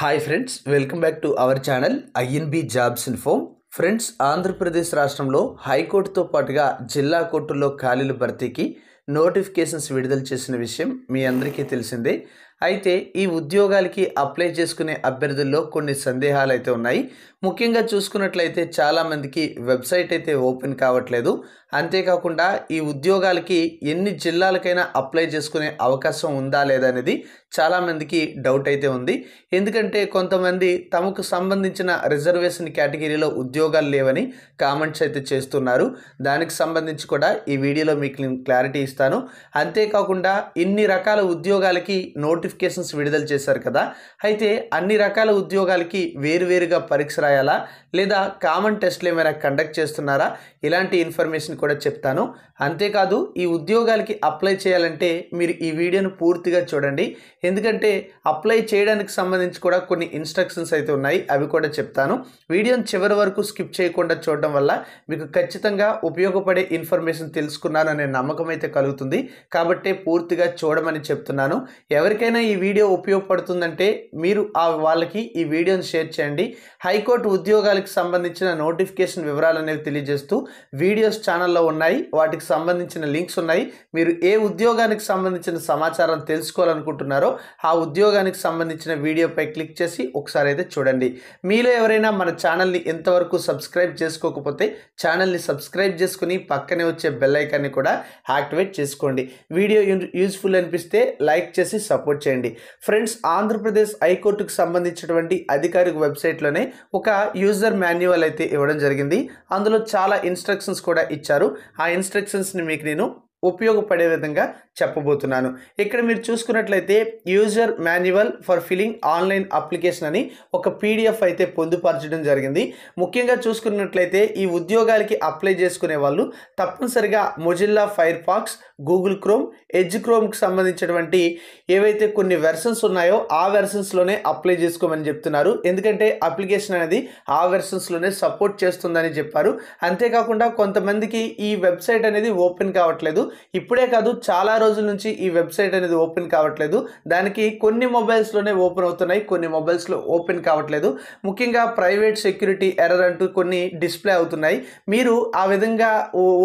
hi friends welcome back to our channel INB jobs from friends Andhra Pradesh రాష్ట్రంలో హైకోర్టుతో పాటుగా జిల్లా కోర్టుల్లో ఖాళీలు భర్తీకి నోటిఫికేషన్స్ విడుదల చేసిన విషయం మీ అందరికీ తెలిసిందే అయితే ఈ ఉద్యోగాలకి అప్లై చేసుకునే అభ్యర్థుల్లో కొన్ని సందేహాలు అయితే ఉన్నాయి ముఖ్యంగా చూసుకున్నట్లయితే చాలామందికి వెబ్సైట్ అయితే ఓపెన్ కావట్లేదు అంతేకాకుండా ఈ ఉద్యోగాలకి ఎన్ని జిల్లాలకైనా అప్లై చేసుకునే అవకాశం ఉందా లేదా అనేది చాలామందికి డౌట్ అయితే ఉంది ఎందుకంటే కొంతమంది తమకు సంబంధించిన రిజర్వేషన్ కేటగిరీలో ఉద్యోగాలు లేవని కామెంట్స్ అయితే చేస్తున్నారు దానికి సంబంధించి కూడా ఈ వీడియోలో మీకు క్లారిటీ ఇస్తాను అంతేకాకుండా ఇన్ని రకాల ఉద్యోగాలకి నోటి నోటిఫికేషన్స్ విడుదల చేశారు కదా అయితే అన్ని రకాల ఉద్యోగాలకి వేరువేరుగా పరీక్ష రాయాలా లేదా కామన్ టెస్ట్లు ఏమైనా కండక్ట్ చేస్తున్నారా ఇలాంటి ఇన్ఫర్మేషన్ కూడా చెప్తాను అంతేకాదు ఈ ఉద్యోగాలకి అప్లై చేయాలంటే మీరు ఈ వీడియోను పూర్తిగా చూడండి ఎందుకంటే అప్లై చేయడానికి సంబంధించి కూడా కొన్ని ఇన్స్ట్రక్షన్స్ అయితే ఉన్నాయి అవి కూడా చెప్తాను వీడియోని చివరి వరకు స్కిప్ చేయకుండా చూడడం వల్ల మీకు ఖచ్చితంగా ఉపయోగపడే ఇన్ఫర్మేషన్ తెలుసుకున్నాను అనే నమ్మకం అయితే కలుగుతుంది కాబట్టి పూర్తిగా చూడమని చెప్తున్నాను ఎవరికైనా ఎవరికైనా ఈ వీడియో ఉపయోగపడుతుందంటే మీరు ఆ వాళ్ళకి ఈ వీడియోని షేర్ చేయండి హైకోర్టు ఉద్యోగాలకు సంబంధించిన నోటిఫికేషన్ వివరాలు అనేవి తెలియజేస్తూ వీడియోస్ ఛానల్లో ఉన్నాయి వాటికి సంబంధించిన లింక్స్ ఉన్నాయి మీరు ఏ ఉద్యోగానికి సంబంధించిన సమాచారం తెలుసుకోవాలనుకుంటున్నారో ఆ ఉద్యోగానికి సంబంధించిన వీడియోపై క్లిక్ చేసి ఒకసారి అయితే చూడండి మీలో ఎవరైనా మన ఛానల్ని ఎంతవరకు సబ్స్క్రైబ్ చేసుకోకపోతే ఛానల్ని సబ్స్క్రైబ్ చేసుకుని పక్కనే వచ్చే బెల్ ఐకాన్ని కూడా యాక్టివేట్ చేసుకోండి వీడియో యూజ్ఫుల్ అనిపిస్తే లైక్ చేసి సపోర్ట్ చేయండి ఫ్రెండ్స్ ఆంధ్రప్రదేశ్ హైకోర్టుకు సంబంధించినటువంటి అధికారిక వెబ్సైట్లోనే ఒక యూజర్ మాన్యువల్ అయితే ఇవ్వడం జరిగింది అందులో చాలా ఇన్స్ట్రక్షన్స్ కూడా ఇచ్చారు ఆ ఇన్స్ట్రక్షన్స్ని మీకు నేను ఉపయోగపడే విధంగా చెప్పబోతున్నాను ఇక్కడ మీరు చూసుకున్నట్లయితే user manual for filing online application అని ఒక పీడిఎఫ్ అయితే పొందుపరచడం జరిగింది ముఖ్యంగా చూసుకున్నట్లయితే ఈ ఉద్యోగాలకి అప్లై చేసుకునే వాళ్ళు తప్పనిసరిగా Mozilla Firefox Google Chrome Edge క్రోమ్కి సంబంధించినటువంటి ఏవైతే కొన్ని వెర్షన్స్ ఉన్నాయో ఆ వెర్షన్స్లోనే అప్లై చేసుకోమని చెప్తున్నారు ఎందుకంటే అప్లికేషన్ అనేది ఆ వెర్షన్స్లోనే సపోర్ట్ చేస్తుందని చెప్పారు అంతేకాకుండా కొంతమందికి ఈ వెబ్సైట్ అనేది ఓపెన్ కావట్లేదు ఇప్పుడే కాదు చాలా రోజుల నుంచి ఈ వెబ్సైట్ అనేది ఓపెన్ కావట్లేదు దానికి కొన్ని మొబైల్స్లోనే ఓపెన్ అవుతున్నాయి కొన్ని మొబైల్స్లో ఓపెన్ కావట్లేదు ముఖ్యంగా ప్రైవేట్ సెక్యూరిటీ ఎర్రర్ అంటూ కొన్ని డిస్ప్లే అవుతున్నాయి మీరు ఆ విధంగా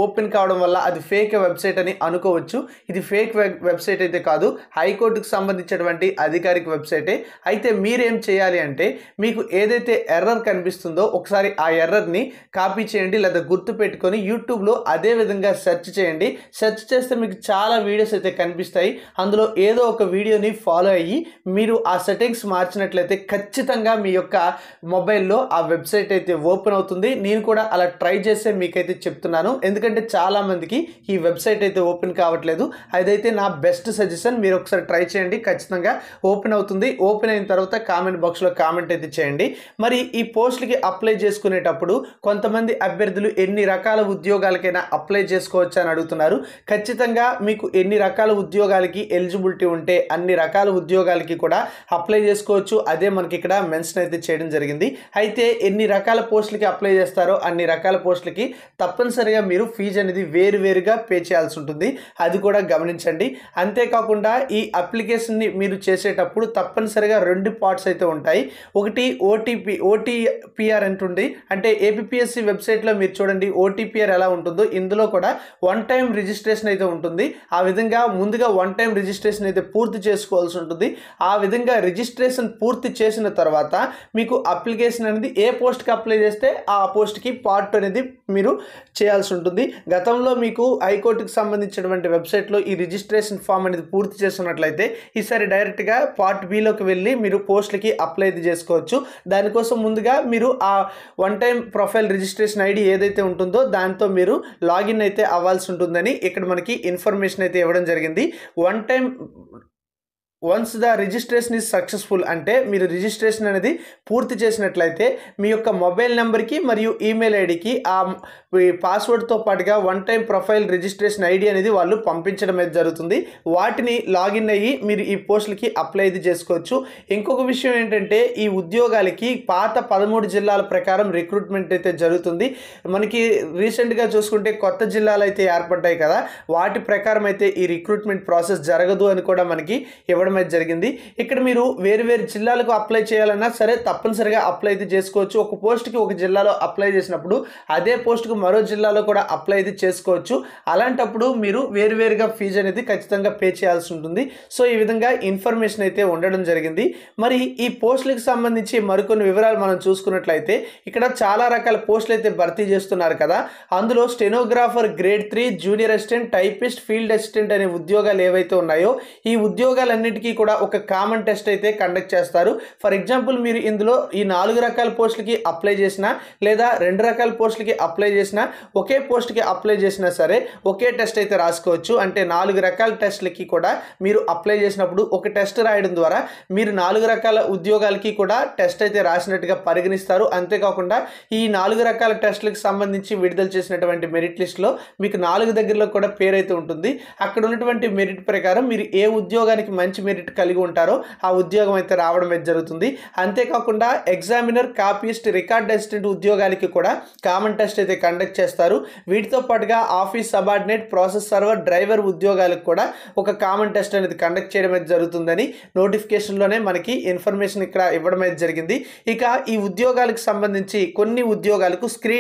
ఓపెన్ కావడం వల్ల అది ఫేక్ వెబ్సైట్ అని అనుకోవచ్చు ఇది ఫేక్ వెబ్సైట్ అయితే కాదు హైకోర్టుకు సంబంధించినటువంటి అధికారిక వెబ్సైటే అయితే మీరేం చేయాలి అంటే మీకు ఏదైతే ఎర్రర్ కనిపిస్తుందో ఒకసారి ఆ ఎర్రర్ని కాపీ చేయండి లేదా గుర్తు పెట్టుకొని యూట్యూబ్లో అదే విధంగా సెర్చ్ చేయండి సెర్చ్ చేస్తే మీకు చాలా వీడియోస్ వీడియోస్ అయితే కనిపిస్తాయి అందులో ఏదో ఒక వీడియోని ఫాలో అయ్యి మీరు ఆ సెట్టింగ్స్ మార్చినట్లయితే ఖచ్చితంగా మీ యొక్క మొబైల్లో ఆ వెబ్సైట్ అయితే ఓపెన్ అవుతుంది నేను కూడా అలా ట్రై చేస్తే మీకైతే చెప్తున్నాను ఎందుకంటే చాలామందికి ఈ వెబ్సైట్ అయితే ఓపెన్ కావట్లేదు అదైతే నా బెస్ట్ సజెషన్ మీరు ఒకసారి ట్రై చేయండి ఖచ్చితంగా ఓపెన్ అవుతుంది ఓపెన్ అయిన తర్వాత కామెంట్ బాక్స్లో కామెంట్ అయితే చేయండి మరి ఈ పోస్టులకి అప్లై చేసుకునేటప్పుడు కొంతమంది అభ్యర్థులు ఎన్ని రకాల ఉద్యోగాలకైనా అప్లై చేసుకోవచ్చు అని అడుగుతున్నారు ఖచ్చితంగా మీకు ఎన్ని రకాల ఉద్యోగాలకి ఎలిజిబిలిటీ ఉంటే అన్ని రకాల ఉద్యోగాలకి కూడా అప్లై చేసుకోవచ్చు అదే మనకి ఇక్కడ మెన్షన్ అయితే చేయడం జరిగింది అయితే ఎన్ని రకాల పోస్టులకి అప్లై చేస్తారో అన్ని రకాల పోస్టులకి తప్పనిసరిగా మీరు ఫీజు అనేది వేరువేరుగా పే చేయాల్సి ఉంటుంది అది కూడా గమనించండి అంతేకాకుండా ఈ అప్లికేషన్ని మీరు చేసేటప్పుడు తప్పనిసరిగా రెండు పార్ట్స్ అయితే ఉంటాయి ఒకటి ఓటీపీ ఓటీపీఆర్ అంటుంది అంటే ఏపీఎస్సి వెబ్సైట్లో మీరు చూడండి ఓటీపీఆర్ ఎలా ఉంటుందో ఇందులో కూడా వన్ టైం రిజిస్ట్రేషన్ అయితే ఉంటుంది ఆ విధంగా విధంగా ముందుగా వన్ టైం రిజిస్ట్రేషన్ అయితే పూర్తి చేసుకోవాల్సి ఉంటుంది ఆ విధంగా రిజిస్ట్రేషన్ పూర్తి చేసిన తర్వాత మీకు అప్లికేషన్ అనేది ఏ పోస్ట్కి అప్లై చేస్తే ఆ పోస్ట్కి పార్ట్ అనేది మీరు చేయాల్సి ఉంటుంది గతంలో మీకు హైకోర్టుకు సంబంధించినటువంటి వెబ్సైట్లో ఈ రిజిస్ట్రేషన్ ఫామ్ అనేది పూర్తి చేస్తున్నట్లయితే ఈసారి డైరెక్ట్గా పార్ట్ బిలోకి వెళ్ళి మీరు పోస్ట్లకి అప్లై చేసుకోవచ్చు దానికోసం ముందుగా మీరు ఆ one time profile registration ID ఏదైతే ఉంటుందో దాంతో మీరు లాగిన్ అయితే అవ్వాల్సి ఉంటుందని ఇక్కడ మనకి ఇన్ఫర్మేషన్ అయితే ఇవ్వడం జరిగింది one time once the registration is successful అంటే మీరు రిజిస్ట్రేషన్ అనేది పూర్తి చేసినట్లయితే మీ యొక్క మొబైల్ నెంబర్కి మరియు ఈమెయిల్ ఐడికి ఆ పాస్వర్డ్తో పాటుగా one time profile registration ID అనేది వాళ్ళు పంపించడం అయితే జరుగుతుంది వాటిని లాగిన్ అయ్యి మీరు ఈ పోస్టులకి అప్లై అయితే చేసుకోవచ్చు ఇంకొక విషయం ఏంటంటే ఈ ఉద్యోగాలకి పాత పదమూడు జిల్లాల ప్రకారం రిక్రూట్మెంట్ అయితే జరుగుతుంది మనకి రీసెంట్గా చూసుకుంటే కొత్త జిల్లాలు అయితే ఏర్పడ్డాయి కదా వాటి ప్రకారం అయితే ఈ రిక్రూట్మెంట్ ప్రాసెస్ జరగదు అని కూడా మనకి ఇవ్వడం ఇవ్వడం అయితే జరిగింది ఇక్కడ మీరు వేరు వేరు జిల్లాలకు అప్లై చేయాలన్నా సరే తప్పనిసరిగా అప్లై అయితే చేసుకోవచ్చు ఒక పోస్ట్కి ఒక జిల్లాలో అప్లై చేసినప్పుడు అదే పోస్ట్కి మరో జిల్లాలో కూడా అప్లై అయితే చేసుకోవచ్చు అలాంటప్పుడు మీరు వేరువేరుగా ఫీజు అనేది ఖచ్చితంగా పే చేయాల్సి ఉంటుంది సో ఈ విధంగా ఇన్ఫర్మేషన్ అయితే ఉండడం జరిగింది మరి ఈ పోస్టులకు సంబంధించి మరికొన్ని వివరాలు మనం చూసుకున్నట్లయితే ఇక్కడ చాలా రకాల పోస్టులు అయితే భర్తీ చేస్తున్నారు కదా అందులో stenographer grade three junior assistant typist field assistant అనే ఉద్యోగాలు ఏవైతే ఉన్నాయో ఈ ఉద్యోగాలన్నింటి అన్నిటికీ కూడా ఒక కామన్ టెస్ట్ అయితే కండక్ట్ చేస్తారు ఫర్ ఎగ్జాంపుల్ మీరు ఇందులో ఈ నాలుగు రకాల పోస్టులకి అప్లై చేసినా లేదా రెండు రకాల పోస్టులకి అప్లై చేసినా ఒకే పోస్ట్కి అప్లై చేసినా సరే ఒకే టెస్ట్ అయితే రాసుకోవచ్చు అంటే నాలుగు రకాల టెస్ట్లకి కూడా మీరు అప్లై చేసినప్పుడు ఒక టెస్ట్ రాయడం ద్వారా మీరు నాలుగు రకాల ఉద్యోగాలకి కూడా టెస్ట్ అయితే రాసినట్టుగా పరిగణిస్తారు అంతేకాకుండా ఈ నాలుగు రకాల టెస్ట్లకు సంబంధించి విడుదల చేసినటువంటి మెరిట్ లిస్ట్లో మీకు నాలుగు దగ్గరలో కూడా పేరు అయితే ఉంటుంది అక్కడ ఉన్నటువంటి మెరిట్ ప్రకారం మీరు ఏ ఉద్యోగానికి మంచి మెరిట్ కలిగి ఉంటారో ఆ ఉద్యోగం అయితే రావడం అయితే జరుగుతుంది అంతేకాకుండా ఎగ్జామినర్ కాపీస్ట్ రికార్డ్ అసిస్టెంట్ ఉద్యోగాలకి కూడా కామన్ టెస్ట్ అయితే కండక్ట్ చేస్తారు వీటితో పాటుగా office subordinate process server driver ఉద్యోగాలకు కూడా ఒక కామన్ టెస్ట్ అనేది కండక్ట్ చేయడం అయితే జరుగుతుందని నోటిఫికేషన్లోనే మనకి ఇన్ఫర్మేషన్ ఇక్కడ ఇవ్వడం అయితే జరిగింది ఇక ఈ ఉద్యోగాలకు సంబంధించి కొన్ని ఉద్యోగాలకు స్క్రీ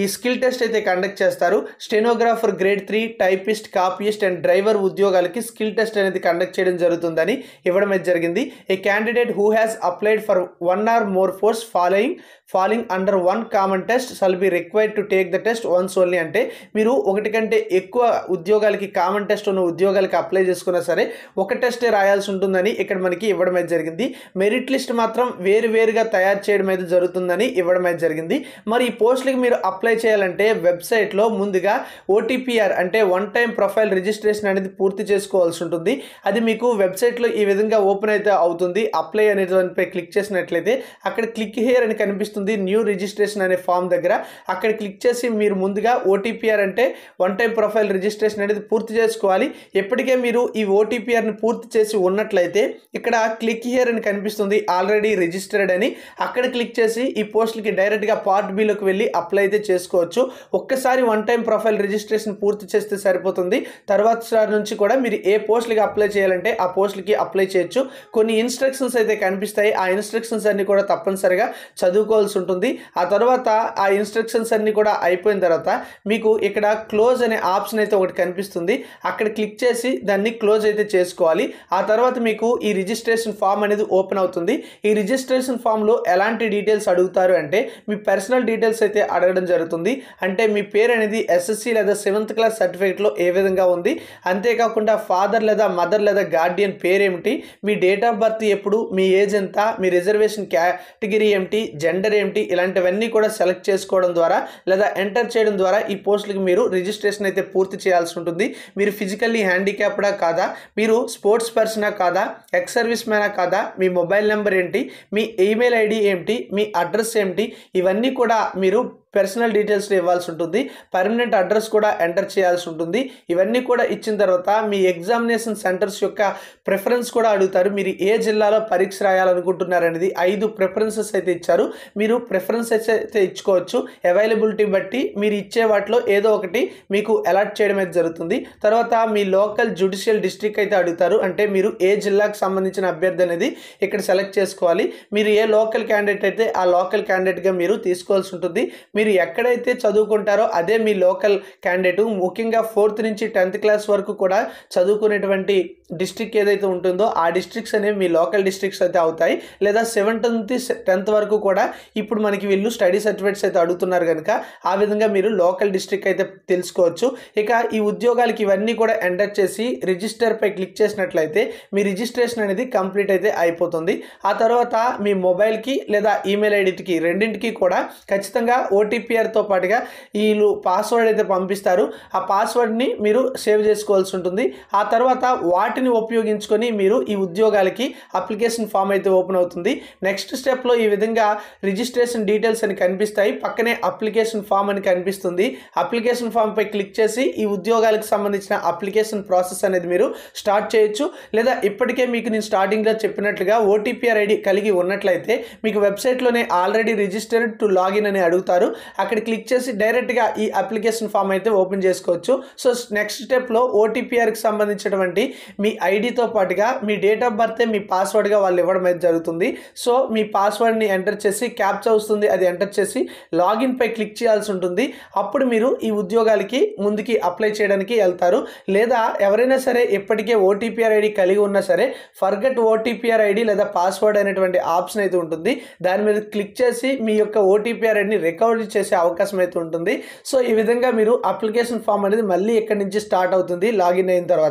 ఈ స్కిల్ టెస్ట్ అయితే కండక్ట్ చేస్తారు stenographer grade three typist copyist and driver ఉద్యోగాలకి స్కిల్ టెస్ట్ అనేది కండక్ట్ చేయడం జరుగుతుందని ఇవ్వడం జరిగింది a candidate who has applied for one or more post following falling under one common test shall be required to take the test once only అంటే మీరు ఒకటి కంటే ఎక్కువ ఉద్యోగాలకి కామన్ టెస్ట్ ఉన్న ఉద్యోగాలకి అప్లై చేసుకున్నా సరే ఒక టెస్టే రాయాల్సి ఉంటుందని ఇక్కడ మనకి ఇవ్వడం అయితే జరిగింది మెరిట్ లిస్ట్ మాత్రం వేరు వేరుగా తయారు చేయడం అయితే జరుగుతుందని ఇవ్వడం అయితే జరిగింది మరి ఈ పోస్ట్లకి మీరు అప్లై చేయాలంటే వెబ్సైట్లో ముందుగా ఓటీపీఆర్ అంటే వన్ టైం ప్రొఫైల్ రిజిస్ట్రేషన్ అనేది పూర్తి చేసుకోవాల్సి ఉంటుంది అది మీకు వెబ్సైట్లో ఈ విధంగా ఓపెన్ అయితే అవుతుంది అప్లై అనేది దానిపై క్లిక్ చేసినట్లయితే అక్కడ క్లిక్ హియర్ అని కనిపిస్తుంది వస్తుంది న్యూ రిజిస్ట్రేషన్ అనే ఫామ్ దగ్గర అక్కడ క్లిక్ చేసి మీరు ముందుగా ఓటీపీఆర్ అంటే వన్ టైం ప్రొఫైల్ రిజిస్ట్రేషన్ అనేది పూర్తి చేసుకోవాలి ఎప్పటికే మీరు ఈ ఓటీపీఆర్ని పూర్తి చేసి ఉన్నట్లయితే ఇక్కడ క్లిక్ హియర్ అని కనిపిస్తుంది ఆల్రెడీ రిజిస్టర్డ్ అని అక్కడ క్లిక్ చేసి ఈ పోస్టులకి డైరెక్ట్గా పార్ట్ బీలోకి వెళ్ళి అప్లై అయితే చేసుకోవచ్చు ఒక్కసారి వన్ టైం ప్రొఫైల్ రిజిస్ట్రేషన్ పూర్తి చేస్తే సరిపోతుంది తర్వాత సార్ నుంచి కూడా మీరు ఏ పోస్టులకి అప్లై చేయాలంటే ఆ పోస్టులకి అప్లై చేయొచ్చు కొన్ని ఇన్స్ట్రక్షన్స్ అయితే కనిపిస్తాయి ఆ ఇన్స్ట్రక్షన్స్ అన్ని కూడా తప్పనిసరిగా చదువుకోవాల్సి ఇన్స్ట్రక్షన్స్ ఉంటుంది ఆ తర్వాత ఆ ఇన్స్ట్రక్షన్స్ అన్నీ కూడా అయిపోయిన తర్వాత మీకు ఇక్కడ క్లోజ్ అనే ఆప్షన్ అయితే ఒకటి కనిపిస్తుంది అక్కడ క్లిక్ చేసి దాన్ని క్లోజ్ అయితే చేసుకోవాలి ఆ తర్వాత మీకు ఈ రిజిస్ట్రేషన్ ఫామ్ అనేది ఓపెన్ అవుతుంది ఈ రిజిస్ట్రేషన్ ఫామ్లో ఎలాంటి డీటెయిల్స్ అడుగుతారు అంటే మీ పర్సనల్ డీటెయిల్స్ అయితే అడగడం జరుగుతుంది అంటే మీ పేరు అనేది ఎస్ఎస్సి లేదా సెవెంత్ క్లాస్ సర్టిఫికేట్లో ఏ విధంగా ఉంది అంతేకాకుండా ఫాదర్ లేదా మదర్ లేదా గార్డియన్ పేరేమిటి మీ డేట్ ఆఫ్ బర్త్ ఎప్పుడు మీ ఏజ్ ఎంత మీ రిజర్వేషన్ కేటగిరీ ఏమిటి జెండర్ ఏంటి ఇలాంటివన్నీ కూడా సెలెక్ట్ చేసుకోవడం ద్వారా లేదా ఎంటర్ చేయడం ద్వారా ఈ పోస్టులకు మీరు రిజిస్ట్రేషన్ అయితే పూర్తి చేయాల్సి ఉంటుంది మీరు ఫిజికల్లీ హ్యాండిక్యాప్డా కాదా మీరు స్పోర్ట్స్ పర్సనా కాదా ఎక్స్ సర్వీస్ మ్యానా కాదా మీ మొబైల్ నెంబర్ ఏంటి మీ ఈమెయిల్ ఐడి ఏమిటి మీ అడ్రస్ ఏమిటి ఇవన్నీ కూడా మీరు పర్సనల్ డీటెయిల్స్ని ఇవ్వాల్సి ఉంటుంది పర్మనెంట్ అడ్రస్ కూడా ఎంటర్ చేయాల్సి ఉంటుంది ఇవన్నీ కూడా ఇచ్చిన తర్వాత మీ ఎగ్జామినేషన్ సెంటర్స్ యొక్క ప్రిఫరెన్స్ కూడా అడుగుతారు మీరు ఏ జిల్లాలో పరీక్ష రాయాలనుకుంటున్నారనేది ఐదు ప్రిఫరెన్సెస్ అయితే ఇచ్చారు మీరు ప్రిఫరెన్సెస్ అయితే ఇచ్చుకోవచ్చు అవైలబిలిటీ బట్టి మీరు ఇచ్చే వాటిలో ఏదో ఒకటి మీకు అలాట్ చేయడం అయితే జరుగుతుంది తర్వాత మీ లోకల్ జ్యుడిషియల్ డిస్ట్రిక్ట్ అయితే అడుగుతారు అంటే మీరు ఏ జిల్లాకు సంబంధించిన అభ్యర్థి అనేది ఇక్కడ సెలెక్ట్ చేసుకోవాలి మీరు ఏ లోకల్ క్యాండిడేట్ అయితే ఆ లోకల్ క్యాండిడేట్గా మీరు తీసుకోవాల్సి ఉంటుంది మీరు ఎక్కడైతే చదువుకుంటారో అదే మీ లోకల్ క్యాండిడేట్ ముఖ్యంగా ఫోర్త్ నుంచి టెన్త్ క్లాస్ వరకు కూడా చదువుకునేటువంటి డిస్ట్రిక్ట్ ఏదైతే ఉంటుందో ఆ డిస్ట్రిక్ట్స్ అనేవి మీ లోకల్ డిస్ట్రిక్ట్స్ అయితే అవుతాయి లేదా సెవెంత్ నుంచి టెన్త్ వరకు కూడా ఇప్పుడు మనకి వీళ్ళు స్టడీ సర్టిఫికేట్స్ అయితే అడుగుతున్నారు కనుక ఆ విధంగా మీరు లోకల్ డిస్ట్రిక్ట్ అయితే తెలుసుకోవచ్చు ఇక ఈ ఉద్యోగాలకి ఇవన్నీ కూడా ఎంటర్ చేసి రిజిస్టర్పై క్లిక్ చేసినట్లయితే మీ రిజిస్ట్రేషన్ అనేది కంప్లీట్ అయితే అయిపోతుంది ఆ తర్వాత మీ మొబైల్కి లేదా ఈమెయిల్ ఐడికి రెండింటికి కూడా ఖచ్చితంగా ఓటీపీఆర్తో పాటుగా వీళ్ళు పాస్వర్డ్ అయితే పంపిస్తారు ఆ పాస్వర్డ్ని మీరు సేవ్ చేసుకోవాల్సి ఉంటుంది ఆ తర్వాత వాటి వాటిని ఉపయోగించుకొని మీరు ఈ ఉద్యోగాలకి అప్లికేషన్ ఫామ్ అయితే ఓపెన్ అవుతుంది నెక్స్ట్ స్టెప్లో ఈ విధంగా రిజిస్ట్రేషన్ డీటెయిల్స్ అని కనిపిస్తాయి పక్కనే అప్లికేషన్ ఫామ్ అని కనిపిస్తుంది అప్లికేషన్ ఫామ్పై క్లిక్ చేసి ఈ ఉద్యోగాలకు సంబంధించిన అప్లికేషన్ ప్రాసెస్ అనేది మీరు స్టార్ట్ చేయొచ్చు లేదా ఇప్పటికే మీకు నేను స్టార్టింగ్లో చెప్పినట్లుగా ఓటీపీఆర్ ఐడి కలిగి ఉన్నట్లయితే మీకు వెబ్సైట్లోనే ఆల్రెడీ రిజిస్టర్డ్ టు లాగిన్ అని అడుగుతారు అక్కడ క్లిక్ చేసి డైరెక్ట్గా ఈ అప్లికేషన్ ఫామ్ అయితే ఓపెన్ చేసుకోవచ్చు సో నెక్స్ట్ స్టెప్లో ఓటీపీఆర్కి సంబంధించినటువంటి మీ మీ ఐడితో పాటుగా మీ డేట్ ఆఫ్ బర్త్ మీ పాస్వర్డ్గా వాళ్ళు ఇవ్వడం అయితే జరుగుతుంది సో మీ పాస్వర్డ్ని ఎంటర్ చేసి క్యాప్చా వస్తుంది అది ఎంటర్ చేసి లాగిన్పై క్లిక్ చేయాల్సి ఉంటుంది అప్పుడు మీరు ఈ ఉద్యోగాలకి ముందుకి అప్లై చేయడానికి వెళ్తారు లేదా ఎవరైనా సరే ఇప్పటికే ఓటీపీఆర్ ఐడి కలిగి ఉన్నా సరే ఫర్గట్ ఓటీపీఆర్ ఐడి లేదా పాస్వర్డ్ అనేటువంటి ఆప్షన్ అయితే ఉంటుంది దాని మీద క్లిక్ చేసి మీ యొక్క ఓటీపీఆర్ ఐడిని రికవరీ చేసే అవకాశం అయితే ఉంటుంది సో ఈ విధంగా మీరు అప్లికేషన్ ఫామ్ అనేది మళ్ళీ ఇక్కడ నుంచి స్టార్ట్ అవుతుంది లాగిన్ అయిన తర్వాత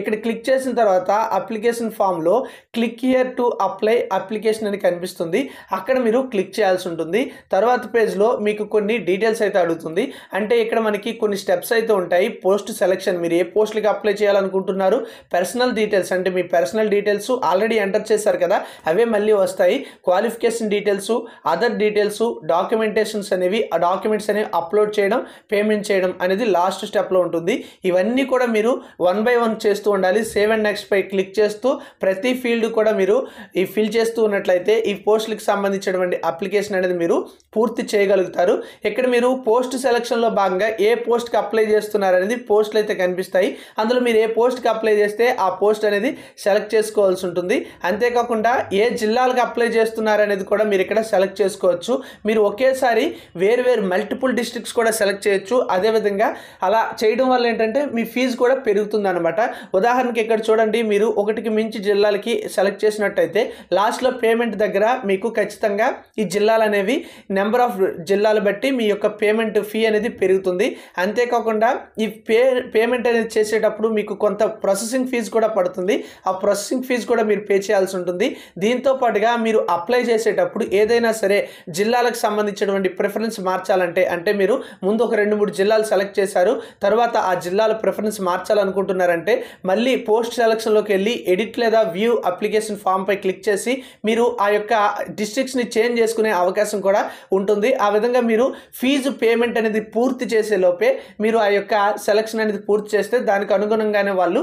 ఇక్కడ క్లిక్ చేసి చేసిన తర్వాత అప్లికేషన్ ఫామ్లో click here to apply application అని కనిపిస్తుంది అక్కడ మీరు క్లిక్ చేయాల్సి ఉంటుంది తర్వాత పేజ్లో మీకు కొన్ని డీటెయిల్స్ అయితే అడుగుతుంది అంటే ఇక్కడ మనకి కొన్ని స్టెప్స్ అయితే ఉంటాయి పోస్ట్ సెలెక్షన్ మీరు ఏ పోస్టులకి అప్లై చేయాలనుకుంటున్నారు పర్సనల్ డీటెయిల్స్ అంటే మీ పర్సనల్ డీటెయిల్స్ ఆల్రెడీ ఎంటర్ చేశారు కదా అవే మళ్ళీ వస్తాయి qualification details other details documentations అనేవి ఆ డాక్యుమెంట్స్ అనేవి అప్లోడ్ చేయడం పేమెంట్ చేయడం అనేది లాస్ట్ స్టెప్లో ఉంటుంది ఇవన్నీ కూడా మీరు వన్ బై వన్ చేస్తూ ఉండాలి సేవ్ అండ్ పై క్లిక్ చేస్తూ ప్రతి ఫీల్డ్ కూడా మీరు ఈ ఫిల్ చేస్తూ ఉన్నట్లయితే ఈ పోస్టులకు సంబంధించినటువంటి అప్లికేషన్ అనేది మీరు పూర్తి చేయగలుగుతారు ఇక్కడ మీరు పోస్ట్ సెలక్షన్లో భాగంగా ఏ పోస్ట్కి అప్లై చేస్తున్నారనేది పోస్టులు అయితే కనిపిస్తాయి అందులో మీరు ఏ పోస్ట్కి అప్లై చేస్తే ఆ పోస్ట్ అనేది సెలెక్ట్ చేసుకోవాల్సి ఉంటుంది అంతేకాకుండా ఏ జిల్లాలకు అప్లై చేస్తున్నారనేది కూడా మీరు ఇక్కడ సెలెక్ట్ చేసుకోవచ్చు మీరు ఒకేసారి వేరు మల్టిపుల్ డిస్ట్రిక్ట్స్ కూడా సెలెక్ట్ చేయొచ్చు అదేవిధంగా అలా చేయడం వల్ల ఏంటంటే మీ ఫీజు కూడా పెరుగుతుంది అనమాట ఉదాహరణకి ఇక్కడ చూడండి మీరు ఒకటికి మించి జిల్లాలకి సెలెక్ట్ చేసినట్టయితే లాస్ట్లో పేమెంట్ దగ్గర మీకు ఖచ్చితంగా ఈ జిల్లాలు అనేవి నెంబర్ ఆఫ్ జిల్లాలు బట్టి మీ యొక్క పేమెంట్ ఫీ అనేది పెరుగుతుంది అంతేకాకుండా ఈ పే పేమెంట్ అనేది చేసేటప్పుడు మీకు కొంత ప్రాసెసింగ్ ఫీజు కూడా పడుతుంది ఆ ప్రాసెసింగ్ ఫీజు కూడా మీరు పే చేయాల్సి ఉంటుంది దీంతో పాటుగా మీరు అప్లై చేసేటప్పుడు ఏదైనా సరే జిల్లాలకు సంబంధించినటువంటి ప్రిఫరెన్స్ మార్చాలంటే అంటే మీరు ముందు ఒక రెండు మూడు జిల్లాలు సెలెక్ట్ చేశారు తర్వాత ఆ జిల్లాల ప్రిఫరెన్స్ మార్చాలనుకుంటున్నారంటే మళ్ళీ పో పోస్ట్ సెలక్షన్లోకి వెళ్ళి ఎడిట్ లేదా వ్యూ అప్లికేషన్ ఫామ్పై క్లిక్ చేసి మీరు ఆ యొక్క డిస్ట్రిక్ట్స్ని చేంజ్ చేసుకునే అవకాశం కూడా ఉంటుంది ఆ విధంగా మీరు ఫీజు పేమెంట్ అనేది పూర్తి చేసే లోపే మీరు ఆ యొక్క సెలక్షన్ అనేది పూర్తి చేస్తే దానికి అనుగుణంగానే వాళ్ళు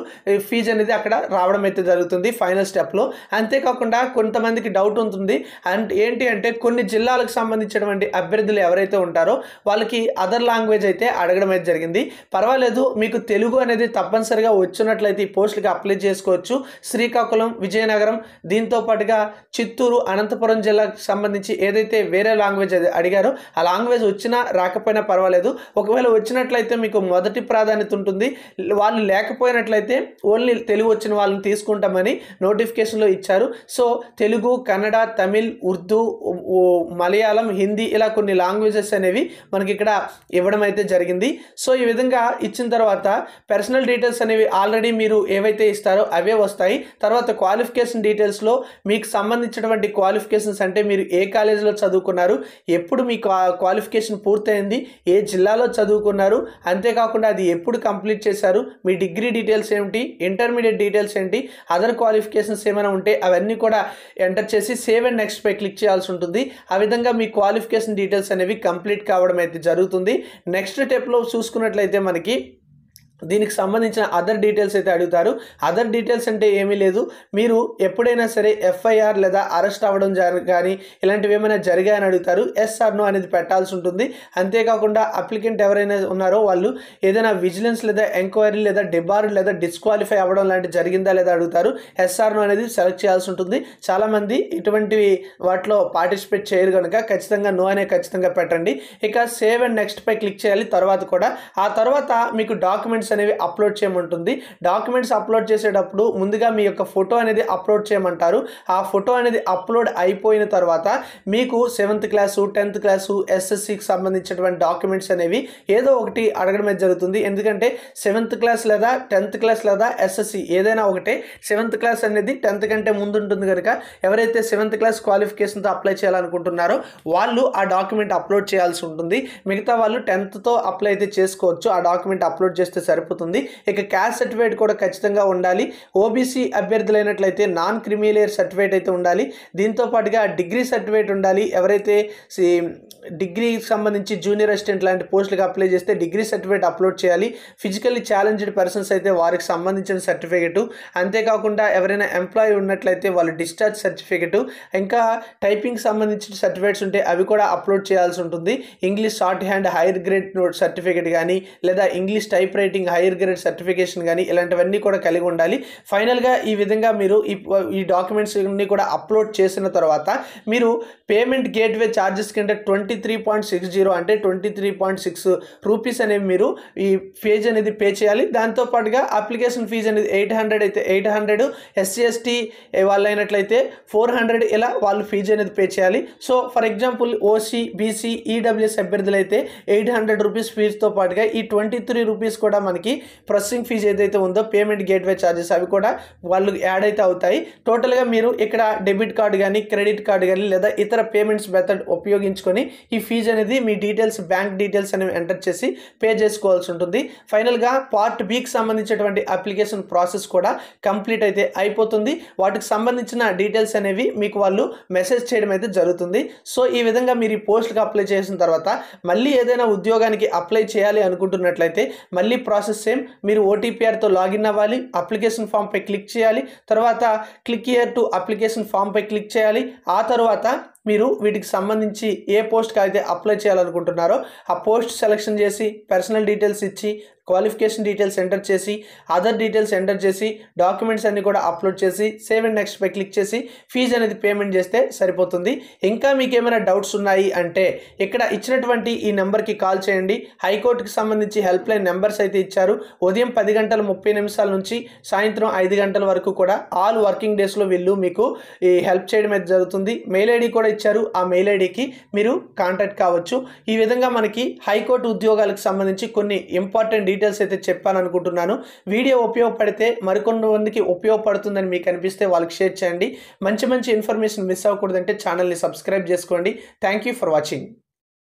ఫీజు అనేది అక్కడ రావడం అయితే జరుగుతుంది ఫైనల్ స్టెప్లో అంతేకాకుండా కొంతమందికి డౌట్ ఉంటుంది అండ్ ఏంటి అంటే కొన్ని జిల్లాలకు సంబంధించినటువంటి అభ్యర్థులు ఎవరైతే ఉంటారో వాళ్ళకి అదర్ లాంగ్వేజ్ అయితే అడగడం అయితే జరిగింది పర్వాలేదు మీకు తెలుగు అనేది తప్పనిసరిగా వచ్చినట్లయితే ఈ పోస్టులు ఈజీగా అప్లై చేసుకోవచ్చు శ్రీకాకుళం విజయనగరం దీంతో పాటుగా చిత్తూరు అనంతపురం జిల్లాకు సంబంధించి ఏదైతే వేరే లాంగ్వేజ్ అడిగారో ఆ లాంగ్వేజ్ వచ్చినా రాకపోయినా పర్వాలేదు ఒకవేళ వచ్చినట్లయితే మీకు మొదటి ప్రాధాన్యత ఉంటుంది వాళ్ళు లేకపోయినట్లయితే ఓన్లీ తెలుగు వచ్చిన వాళ్ళని తీసుకుంటామని నోటిఫికేషన్లో ఇచ్చారు సో తెలుగు కన్నడ తమిళ్ ఉర్దూ మలయాళం హిందీ ఇలా కొన్ని లాంగ్వేజెస్ అనేవి మనకి ఇక్కడ ఇవ్వడం అయితే జరిగింది సో ఈ విధంగా ఇచ్చిన తర్వాత పర్సనల్ డీటెయిల్స్ అనేవి ఆల్రెడీ మీరు ఏవైతే ఏవైతే ఇస్తారో అవే వస్తాయి తర్వాత క్వాలిఫికేషన్ డీటెయిల్స్లో మీకు సంబంధించినటువంటి క్వాలిఫికేషన్స్ అంటే మీరు ఏ కాలేజీలో చదువుకున్నారు ఎప్పుడు మీ క్వాలిఫికేషన్ పూర్తయింది ఏ జిల్లాలో చదువుకున్నారు అంతేకాకుండా అది ఎప్పుడు కంప్లీట్ చేశారు మీ డిగ్రీ డీటెయిల్స్ ఏమిటి ఇంటర్మీడియట్ డీటెయిల్స్ ఏంటి అదర్ క్వాలిఫికేషన్స్ ఏమైనా ఉంటే అవన్నీ కూడా ఎంటర్ చేసి సేవ్ అండ్ నెక్స్ట్ పై క్లిక్ చేయాల్సి ఉంటుంది ఆ విధంగా మీ క్వాలిఫికేషన్ డీటెయిల్స్ అనేవి కంప్లీట్ కావడం అయితే జరుగుతుంది నెక్స్ట్ స్టెప్లో చూసుకున్నట్లయితే మనకి దీనికి సంబంధించిన అదర్ డీటెయిల్స్ అయితే అడుగుతారు అదర్ డీటెయిల్స్ అంటే ఏమీ లేదు మీరు ఎప్పుడైనా సరే ఎఫ్ఐఆర్ లేదా అరెస్ట్ అవ్వడం కానీ ఇలాంటివి ఏమైనా జరిగాయని అడుగుతారు ఎస్ఆర్నో అనేది పెట్టాల్సి ఉంటుంది అంతేకాకుండా అప్లికెంట్ ఎవరైనా ఉన్నారో వాళ్ళు ఏదైనా విజిలెన్స్ లేదా ఎంక్వైరీ లేదా డిబార్ లేదా డిస్క్వాలిఫై అవ్వడం లాంటి జరిగిందా లేదా అడుగుతారు ఎస్ఆర్నో అనేది సెలెక్ట్ చేయాల్సి ఉంటుంది చాలామంది ఇటువంటి వాటిలో పార్టిసిపేట్ చేయరు కనుక ఖచ్చితంగా నో అనే ఖచ్చితంగా పెట్టండి ఇక సేవ్ అండ్ నెక్స్ట్ పై క్లిక్ చేయాలి తర్వాత కూడా ఆ తర్వాత మీకు డాక్యుమెంట్స్ డాక్యుమెంట్స్ అనేవి అప్లోడ్ చేయమంటుంది డాక్యుమెంట్స్ అప్లోడ్ చేసేటప్పుడు ముందుగా మీ యొక్క ఫోటో అనేది అప్లోడ్ చేయమంటారు ఆ ఫోటో అనేది అప్లోడ్ అయిపోయిన తర్వాత మీకు సెవెంత్ క్లాసు టెన్త్ క్లాసు ఎస్ఎస్సికి సంబంధించినటువంటి డాక్యుమెంట్స్ అనేవి ఏదో ఒకటి అడగడమే జరుగుతుంది ఎందుకంటే సెవెంత్ క్లాస్ లేదా టెన్త్ క్లాస్ లేదా ఎస్ఎస్సి ఏదైనా ఒకటే సెవెంత్ క్లాస్ అనేది టెన్త్ కంటే ముందు ఉంటుంది కనుక ఎవరైతే సెవెంత్ క్లాస్ క్వాలిఫికేషన్తో అప్లై చేయాలనుకుంటున్నారో వాళ్ళు ఆ డాక్యుమెంట్ అప్లోడ్ చేయాల్సి ఉంటుంది మిగతా వాళ్ళు టెన్త్తో అప్లై అయితే చేసుకోవచ్చు ఆ డాక్యుమెంట్ అప్లోడ్ చేస్తే సరిపోతుంది ఇక క్యాస్ట్ సర్టిఫికేట్ కూడా ఖచ్చితంగా ఉండాలి ఓబీసీ అభ్యర్థులైనట్లయితే నాన్ క్రిమిలేయర్ సర్టిఫికేట్ అయితే ఉండాలి దీంతో పాటుగా డిగ్రీ సర్టిఫికేట్ ఉండాలి ఎవరైతే డిగ్రీకి సంబంధించి జూనియర్ అసిస్టెంట్ లాంటి పోస్టులకు అప్లై చేస్తే డిగ్రీ సర్టిఫికేట్ అప్లోడ్ చేయాలి ఫిజికల్లీ ఛాలెంజ్డ్ పర్సన్స్ అయితే వారికి సంబంధించిన సర్టిఫికేటు అంతేకాకుండా ఎవరైనా ఎంప్లాయీ ఉన్నట్లయితే వాళ్ళు డిశ్చార్జ్ సర్టిఫికేటు ఇంకా టైపింగ్ సంబంధించిన సర్టిఫికేట్స్ ఉంటే అవి కూడా అప్లోడ్ చేయాల్సి ఉంటుంది English shorthand higher grade note certificate కానీ లేదా English typewriting rating higher grade certification కానీ ఇలాంటివన్నీ కూడా కలిగి ఉండాలి ఫైనల్గా ఈ విధంగా మీరు ఈ ఈ డాక్యుమెంట్స్ అన్నీ కూడా అప్లోడ్ చేసిన తర్వాత మీరు పేమెంట్ గేట్వే ఛార్జెస్ కింద twenty three point six zero అంటే twenty three point six rupees అనేవి మీరు ఈ ఫీజ్ అనేది పే చేయాలి దాంతోపాటుగా అప్లికేషన్ ఫీజు అనేది ఎయిట్ హండ్రెడ్ అయితే ఎయిట్ హండ్రెడ్ ఎస్సీ ఎస్టీ వాళ్ళు అయినట్లయితే ఫోర్ హండ్రెడ్ ఇలా వాళ్ళు ఫీజు అనేది పే చేయాలి so for example OC BC EWS అభ్యర్థులు అయితే ఎయిట్ హండ్రెడ్ రూపీస్ ఫీజుతో పాటుగా ఈ ట్వంటీ త్రీ రూపీస్ కూడా మనకి మనకి ప్రాసెసింగ్ ఫీజు ఏదైతే ఉందో పేమెంట్ గేట్వే ఛార్జెస్ అవి కూడా వాళ్ళు యాడ్ అయితే అవుతాయి టోటల్గా మీరు ఇక్కడ డెబిట్ కార్డు కానీ క్రెడిట్ కార్డు కానీ లేదా ఇతర పేమెంట్స్ మెథడ్ ఉపయోగించుకొని ఈ ఫీజు అనేది మీ డీటెయిల్స్ బ్యాంక్ డీటెయిల్స్ అనేవి ఎంటర్ చేసి పే చేసుకోవాల్సి ఉంటుంది ఫైనల్గా పార్ట్ బీకి సంబంధించినటువంటి అప్లికేషన్ ప్రాసెస్ కూడా కంప్లీట్ అయితే అయిపోతుంది వాటికి సంబంధించిన డీటెయిల్స్ అనేవి మీకు వాళ్ళు మెసేజ్ చేయడం అయితే జరుగుతుంది సో ఈ విధంగా మీరు ఈ పోస్ట్కి అప్లై చేసిన తర్వాత మళ్ళీ ఏదైనా ఉద్యోగానికి అప్లై చేయాలి అనుకుంటున్నట్లయితే మళ్ళీ ప్రాసెస్ ప్రాసెస్ సేమ్ మీరు ఓటీపీఆర్తో లాగిన్ అవ్వాలి అప్లికేషన్ ఫామ్పై క్లిక్ చేయాలి తర్వాత క్లిక్ ఇయర్ టు అప్లికేషన్ ఫామ్పై క్లిక్ చేయాలి ఆ తర్వాత మీరు వీటికి సంబంధించి ఏ పోస్ట్కి అయితే అప్లై చేయాలనుకుంటున్నారో ఆ పోస్ట్ సెలెక్షన్ చేసి పర్సనల్ డీటెయిల్స్ ఇచ్చి క్వాలిఫికేషన్ డీటెయిల్స్ ఎంటర్ చేసి అదర్ డీటెయిల్స్ ఎంటర్ చేసి డాక్యుమెంట్స్ అన్ని కూడా అప్లోడ్ చేసి సేవ్ అండ్ నెక్స్ట్ పై క్లిక్ చేసి ఫీజు అనేది పేమెంట్ చేస్తే సరిపోతుంది ఇంకా మీకు ఏమైనా డౌట్స్ ఉన్నాయి అంటే ఇక్కడ ఇచ్చినటువంటి ఈ నెంబర్కి కాల్ చేయండి హైకోర్టుకి సంబంధించి హెల్ప్ లైన్ నెంబర్స్ అయితే ఇచ్చారు ఉదయం పది గంటల ముప్పై నిమిషాల నుంచి సాయంత్రం ఐదు గంటల వరకు కూడా ఆల్ వర్కింగ్ డేస్లో వీళ్ళు మీకు ఈ హెల్ప్ చేయడం అయితే జరుగుతుంది మెయిల్ ఐడి కూడా ఇచ్చారు ఆ మెయిల్ ఐడికి మీరు కాంటాక్ట్ కావచ్చు ఈ విధంగా మనకి హైకోర్టు ఉద్యోగాలకు సంబంధించి కొన్ని ఇంపార్టెంట్ డీటెయిల్స్ అయితే చెప్పాలనుకుంటున్నాను వీడియో ఉపయోగపడితే మరికొన్ని మందికి ఉపయోగపడుతుందని మీకు అనిపిస్తే వాళ్ళకి షేర్ చేయండి మంచి మంచి ఇన్ఫర్మేషన్ మిస్ అవ్వకూడదంటే ఛానల్ని సబ్స్క్రైబ్ చేసుకోండి థ్యాంక్ ఫర్ వాచింగ్